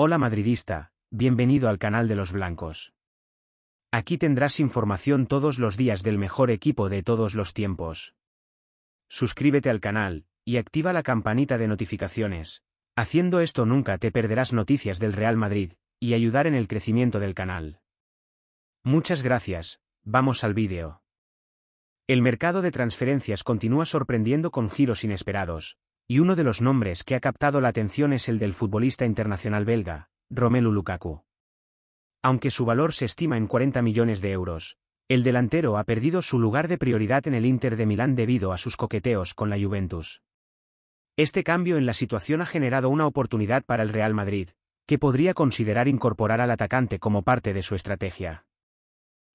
Hola madridista, bienvenido al canal de los blancos. Aquí tendrás información todos los días del mejor equipo de todos los tiempos. Suscríbete al canal, y activa la campanita de notificaciones. Haciendo esto nunca te perderás noticias del Real Madrid, y ayudar en el crecimiento del canal. Muchas gracias, vamos al vídeo. El mercado de transferencias continúa sorprendiendo con giros inesperados, y uno de los nombres que ha captado la atención es el del futbolista internacional belga, Romelu Lukaku. Aunque su valor se estima en 40 millones de euros, el delantero ha perdido su lugar de prioridad en el Inter de Milán debido a sus coqueteos con la Juventus. Este cambio en la situación ha generado una oportunidad para el Real Madrid, que podría considerar incorporar al atacante como parte de su estrategia.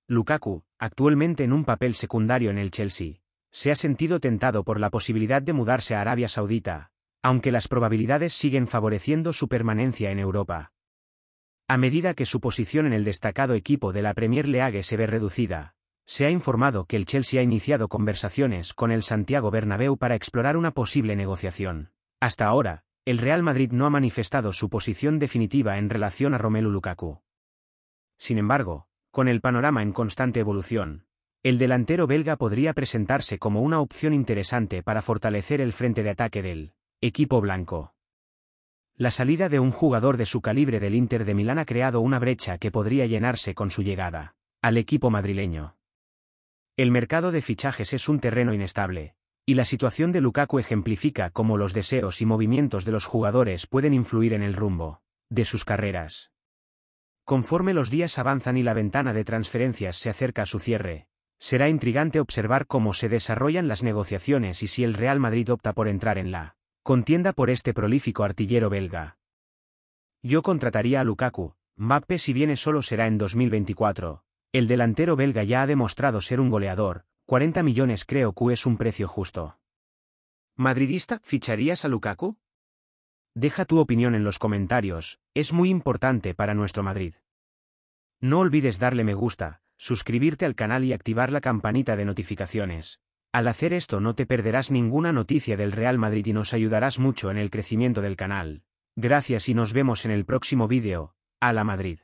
Lukaku, actualmente en un papel secundario en el Chelsea, se ha sentido tentado por la posibilidad de mudarse a Arabia Saudita, aunque las probabilidades siguen favoreciendo su permanencia en Europa. A medida que su posición en el destacado equipo de la Premier League se ve reducida, se ha informado que el Chelsea ha iniciado conversaciones con el Santiago Bernabéu para explorar una posible negociación. Hasta ahora, el Real Madrid no ha manifestado su posición definitiva en relación a Romelu Lukaku. Sin embargo, con el panorama en constante evolución, el delantero belga podría presentarse como una opción interesante para fortalecer el frente de ataque del equipo blanco. La salida de un jugador de su calibre del Inter de Milán ha creado una brecha que podría llenarse con su llegada al equipo madrileño. El mercado de fichajes es un terreno inestable, y la situación de Lukaku ejemplifica cómo los deseos y movimientos de los jugadores pueden influir en el rumbo de sus carreras. Conforme los días avanzan y la ventana de transferencias se acerca a su cierre, Será intrigante observar cómo se desarrollan las negociaciones y si el Real Madrid opta por entrar en la contienda por este prolífico artillero belga. Yo contrataría a Lukaku, Mbappé si viene solo será en 2024. El delantero belga ya ha demostrado ser un goleador, 40 millones creo que es un precio justo. ¿Madridista, ficharías a Lukaku? Deja tu opinión en los comentarios, es muy importante para nuestro Madrid. No olvides darle me gusta, suscribirte al canal y activar la campanita de notificaciones. Al hacer esto no te perderás ninguna noticia del Real Madrid y nos ayudarás mucho en el crecimiento del canal. Gracias y nos vemos en el próximo vídeo. A la Madrid.